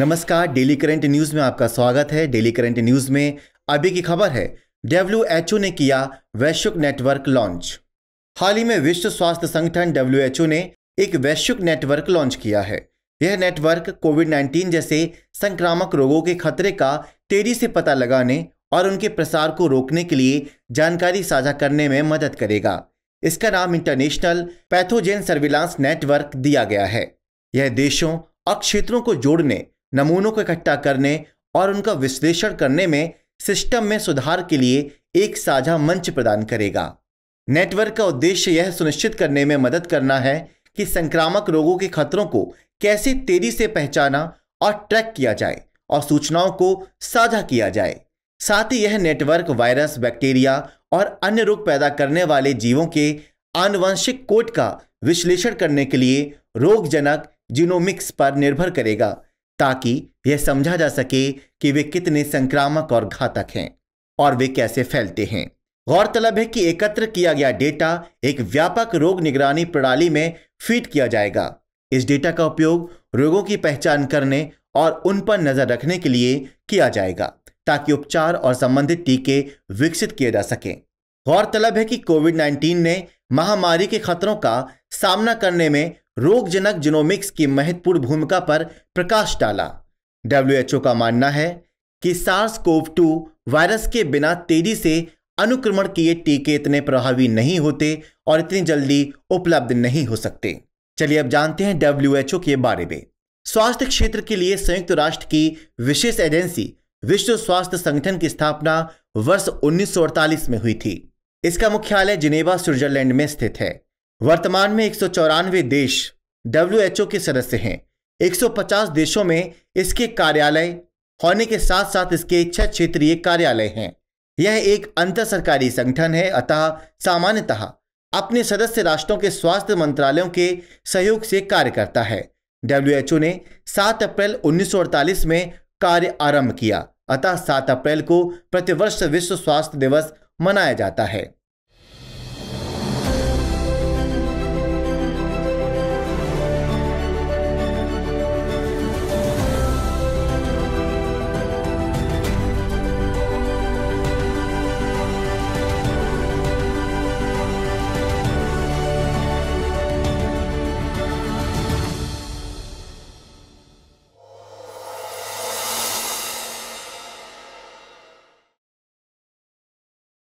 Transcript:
नमस्कार daily current news में आपका स्वागत है डेली करंट न्यूज में अभी की खबर है डब्ल्यू ने किया वैश्विक नेटवर्क लॉन्च हाल ही में विश्व स्वास्थ्य संगठन डब्ल्यू ने एक वैश्विक नेटवर्क लॉन्च किया है यह नेटवर्क कोविड 19 जैसे संक्रामक रोगों के खतरे का तेजी से पता लगाने और उनके प्रसार को रोकने के लिए जानकारी साझा करने में मदद करेगा इसका नाम इंटरनेशनल पैथोजेन सर्विलांस नेटवर्क दिया गया है यह देशों और क्षेत्रों को जोड़ने नमूनों को इकट्ठा करने और उनका विश्लेषण करने में सिस्टम में सुधार के लिए एक साझा मंच प्रदान करेगा नेटवर्क का उद्देश्य यह सुनिश्चित करने में मदद करना है कि संक्रामक रोगों के खतरों को कैसे तेजी से पहचाना और ट्रैक किया जाए और सूचनाओं को साझा किया जाए साथ ही यह नेटवर्क वायरस बैक्टीरिया और अन्य रोग पैदा करने वाले जीवों के आनुवंशिक कोट का विश्लेषण करने के लिए रोगजनक जीनोमिक्स पर निर्भर करेगा ताकि यह समझा जा सके कि वे कितने संक्रामक और घातक हैं और वे कैसे फैलते हैं गौरतलब है कि एकत्र किया गया डेटा एक व्यापक रोग निगरानी प्रणाली में फीड किया जाएगा इस डेटा का उपयोग रोगों की पहचान करने और उन पर नजर रखने के लिए किया जाएगा ताकि उपचार और संबंधित टीके विकसित किए जा सकें गौरतलब है कि कोविड 19 ने महामारी के खतरों का सामना करने में रोगजनक जिनोमिक्स की महत्वपूर्ण भूमिका पर प्रकाश डाला डब्ल्यूएचओ का मानना है कि सार्स कोव टू वायरस के बिना तेजी से अनुक्रमण किए टीके इतने प्रभावी नहीं होते और इतनी जल्दी उपलब्ध नहीं हो सकते चलिए अब जानते हैं डब्ल्यूएचओ के बारे में स्वास्थ्य क्षेत्र के लिए संयुक्त राष्ट्र की विशेष एजेंसी विश्व स्वास्थ्य संगठन की स्थापना वर्ष उन्नीस में हुई थी इसका मुख्यालय जिनेवा स्विट्जरलैंड में स्थित है वर्तमान में एक देश डब्ल्यू के सदस्य हैं 150 देशों में इसके कार्यालय होने के साथ साथ इसके छह क्षेत्रीय कार्यालय हैं यह एक अंतर सरकारी संगठन है अतः सामान्यतः अपने सदस्य राष्ट्रों के स्वास्थ्य मंत्रालयों के सहयोग से कार्य करता है डब्ल्यू ने 7 अप्रैल 1948 में कार्य आरंभ किया अतः 7 अप्रैल को प्रतिवर्ष विश्व स्वास्थ्य दिवस मनाया जाता है